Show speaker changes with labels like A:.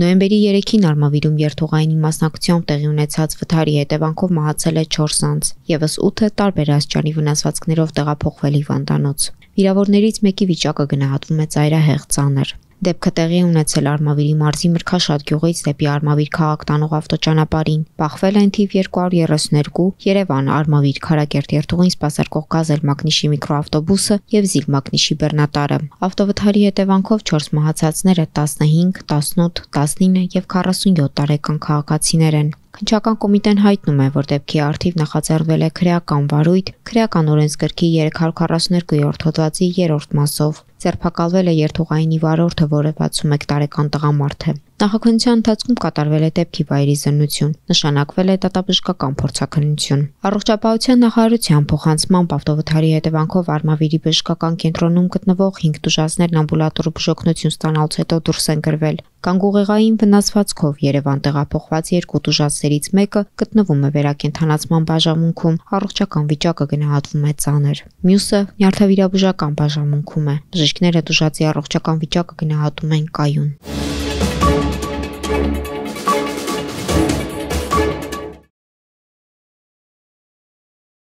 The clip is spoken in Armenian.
A: Նոյեմբերի 3-ին Արմավիրում երթուղայինի մասնակցությամբ տեղի ունեցած վթարի հետևանքով մահացել է 4 անց, եւս 8-ը տարբեր աստիճանի վնասվածքներով տեղափոխվել հիվանդանոց։ Վիրավորներից մեկի վիճակը գնահատվում է ծայրահեղ ծանր։ Դեպքը տեղի ունեցել Արմավիրի մարզի Մրգաշատ գյուղից դեպի Արմավիր քաղաք տանող ավտոճանապարհին։ Բախվել են թիվ 232 Երևան Արմավիր Խարակերտ երթուղին սպասարկող գազել մագնիշի միկրոավտոբուսը եւ զիլ մագնիշի բեռնատարը։ Ավտովթարի հետևանքով 4 մահացածները 15, 18, 19 եւ 47 տարեկան քաղաքացիներ են։ Քնչական կոմիտեն հայտնում է, որ դեպքի արդիվ նախաձեռնվել է քրեական վարույթ քրեական օրենսգրքի 342-րդ հոդվածի 3-րդ մասով ձերբակալվել է երթուղայինի վարորդը, որը 61 տարեկան տղամարդ է։ Նախաքննության ընթացքում կատարվել է դեպքի վայրի զննություն, նշանակվել է տվյալաբժշկական փորձակնություն։ Առողջապահության նախարարության փոխանցմամբ ավտովթարի հետևանքով Արմավիրի բժշկական կենտրոնում գտնվող 5 դուժասներն ամբուլատոր բժօգնություն ստանալուց հետո դուրս են գրվել գանգուղեղային վնասվածքով Երևան տեղափոխված երկու տուժասերից մեկը գտնվում է վերակենդանացման բաժանմունքում, առողջական վիճակը գնահատվում է ծանր։ Մյուսը նյարդավիրաբուժական բաժանմունքում է։ Բժիշկները տուժածի առողջական վիճակը գնահատում են կայուն։